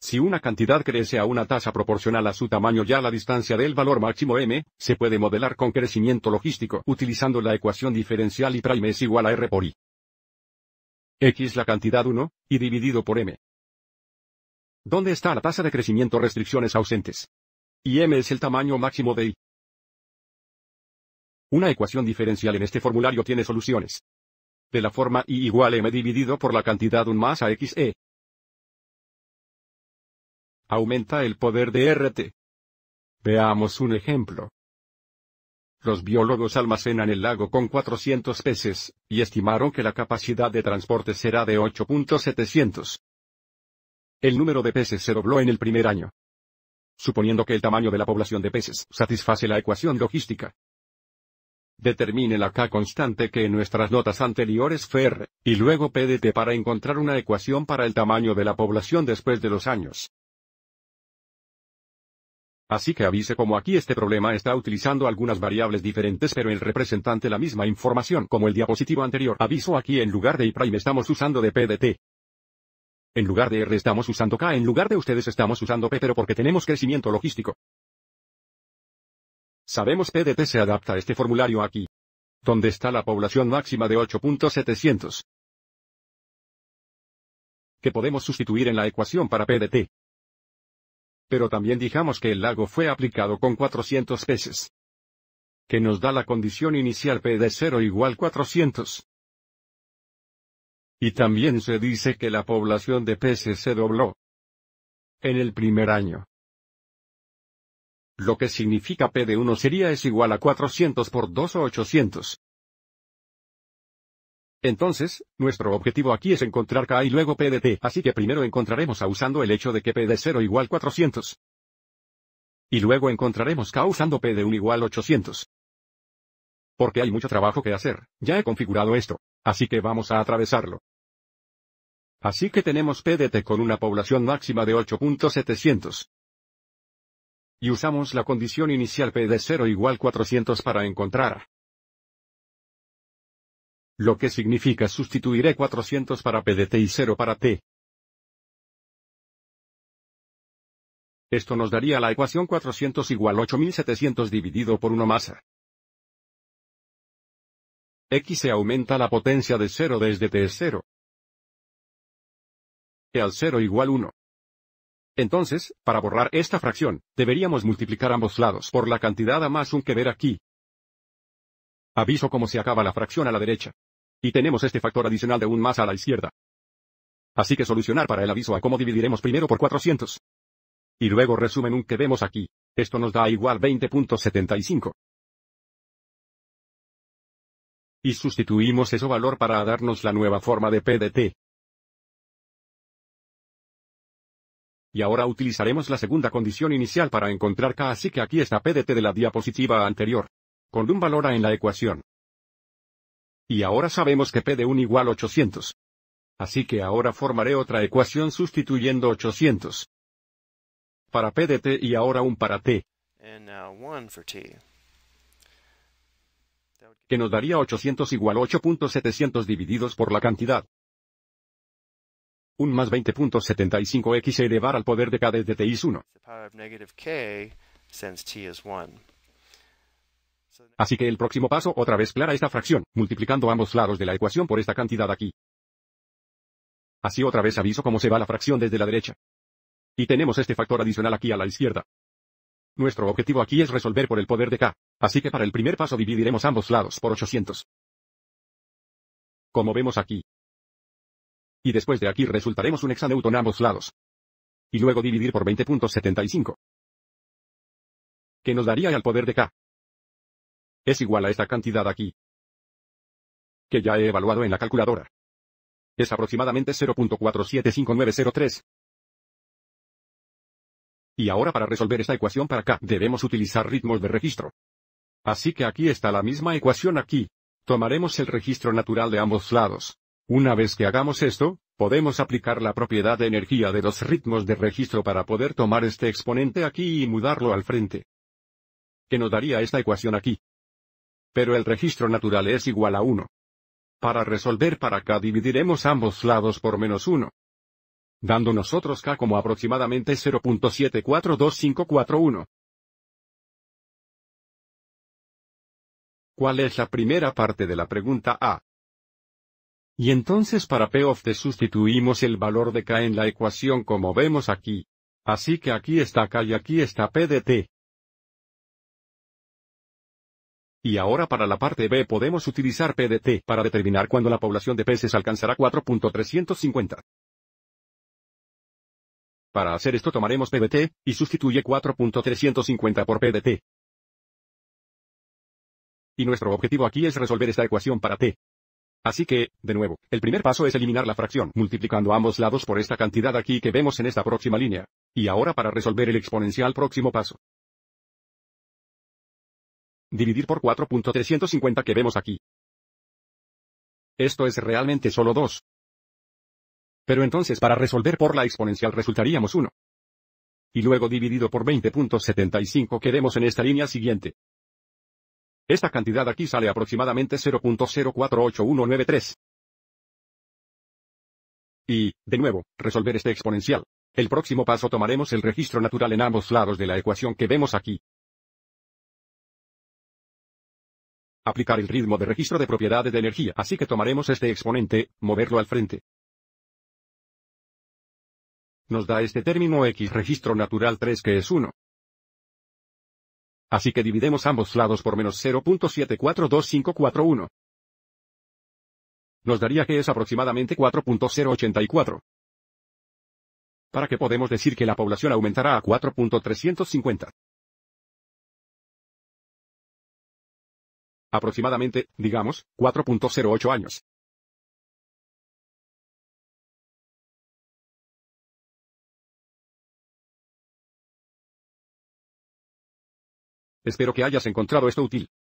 Si una cantidad crece a una tasa proporcional a su tamaño ya a la distancia del valor máximo m, se puede modelar con crecimiento logístico utilizando la ecuación diferencial y prime es igual a r por i. x la cantidad 1, y dividido por m. ¿Dónde está la tasa de crecimiento restricciones ausentes? Y m es el tamaño máximo de i. Una ecuación diferencial en este formulario tiene soluciones. De la forma i igual m dividido por la cantidad 1 más a x e, aumenta el poder de RT. Veamos un ejemplo. Los biólogos almacenan el lago con 400 peces, y estimaron que la capacidad de transporte será de 8.700. El número de peces se dobló en el primer año. Suponiendo que el tamaño de la población de peces satisface la ecuación logística. Determine la K constante que en nuestras notas anteriores fue R, y luego PDT para encontrar una ecuación para el tamaño de la población después de los años. Así que avise como aquí este problema está utilizando algunas variables diferentes pero el representante la misma información como el diapositivo anterior. Aviso aquí en lugar de I' estamos usando de PDT. En lugar de R estamos usando K, en lugar de ustedes estamos usando P pero porque tenemos crecimiento logístico. Sabemos PDT se adapta a este formulario aquí. Donde está la población máxima de 8.700. Que podemos sustituir en la ecuación para PDT pero también dijamos que el lago fue aplicado con 400 peces. Que nos da la condición inicial P de 0 igual 400. Y también se dice que la población de peces se dobló. En el primer año. Lo que significa P de 1 sería es igual a 400 por 2 o 800. Entonces, nuestro objetivo aquí es encontrar K y luego P de T, así que primero encontraremos A usando el hecho de que P de 0 igual 400. Y luego encontraremos K usando P de 1 igual 800. Porque hay mucho trabajo que hacer, ya he configurado esto, así que vamos a atravesarlo. Así que tenemos PDT con una población máxima de 8.700. Y usamos la condición inicial P de 0 igual 400 para encontrar A lo que significa sustituiré 400 para PDT y 0 para T. Esto nos daría la ecuación 400 igual 8700 dividido por 1 masa. X se aumenta la potencia de 0 desde T es 0. E al 0 igual 1. Entonces, para borrar esta fracción, deberíamos multiplicar ambos lados por la cantidad a más un que ver aquí. Aviso cómo se acaba la fracción a la derecha. Y tenemos este factor adicional de un más a la izquierda. Así que solucionar para el aviso a cómo dividiremos primero por 400. Y luego resumen un que vemos aquí. Esto nos da igual 20.75. Y sustituimos eso valor para darnos la nueva forma de PDT. Y ahora utilizaremos la segunda condición inicial para encontrar K así que aquí está PDT de la diapositiva anterior. Con un valor A en la ecuación. Y ahora sabemos que P1 de igual 800. Así que ahora formaré otra ecuación sustituyendo 800. Para P de t y ahora un para t. Que nos daría 800 igual 8.700 divididos por la cantidad. 1 más 20.75x elevar al poder de k desde t is 1. Así que el próximo paso otra vez clara esta fracción, multiplicando ambos lados de la ecuación por esta cantidad aquí. Así otra vez aviso cómo se va la fracción desde la derecha. Y tenemos este factor adicional aquí a la izquierda. Nuestro objetivo aquí es resolver por el poder de k. Así que para el primer paso dividiremos ambos lados por 800. Como vemos aquí. Y después de aquí resultaremos un hexaneuton ambos lados. Y luego dividir por 20.75. Que nos daría al poder de k es igual a esta cantidad aquí. Que ya he evaluado en la calculadora. Es aproximadamente 0.475903. Y ahora para resolver esta ecuación para acá, debemos utilizar ritmos de registro. Así que aquí está la misma ecuación aquí. Tomaremos el registro natural de ambos lados. Una vez que hagamos esto, podemos aplicar la propiedad de energía de los ritmos de registro para poder tomar este exponente aquí y mudarlo al frente. Que nos daría esta ecuación aquí. Pero el registro natural es igual a 1. Para resolver para k dividiremos ambos lados por menos 1. Dando nosotros k como aproximadamente 0.742541. ¿Cuál es la primera parte de la pregunta A? Y entonces para P of t sustituimos el valor de K en la ecuación como vemos aquí. Así que aquí está K y aquí está P de T. Y ahora para la parte B podemos utilizar PDT para determinar cuándo la población de peces alcanzará 4.350. Para hacer esto tomaremos PDT y sustituye 4.350 por PDT. Y nuestro objetivo aquí es resolver esta ecuación para T. Así que, de nuevo, el primer paso es eliminar la fracción, multiplicando ambos lados por esta cantidad aquí que vemos en esta próxima línea. Y ahora para resolver el exponencial próximo paso dividir por 4.350 que vemos aquí. Esto es realmente solo 2. Pero entonces para resolver por la exponencial resultaríamos 1. Y luego dividido por 20.75 que vemos en esta línea siguiente. Esta cantidad aquí sale aproximadamente 0.048193. Y, de nuevo, resolver este exponencial. El próximo paso tomaremos el registro natural en ambos lados de la ecuación que vemos aquí. aplicar el ritmo de registro de propiedades de energía. Así que tomaremos este exponente, moverlo al frente. Nos da este término x registro natural 3 que es 1. Así que dividemos ambos lados por menos 0.742541. Nos daría que es aproximadamente 4.084. Para que podemos decir que la población aumentará a 4.350. Aproximadamente, digamos, 4.08 años. Espero que hayas encontrado esto útil.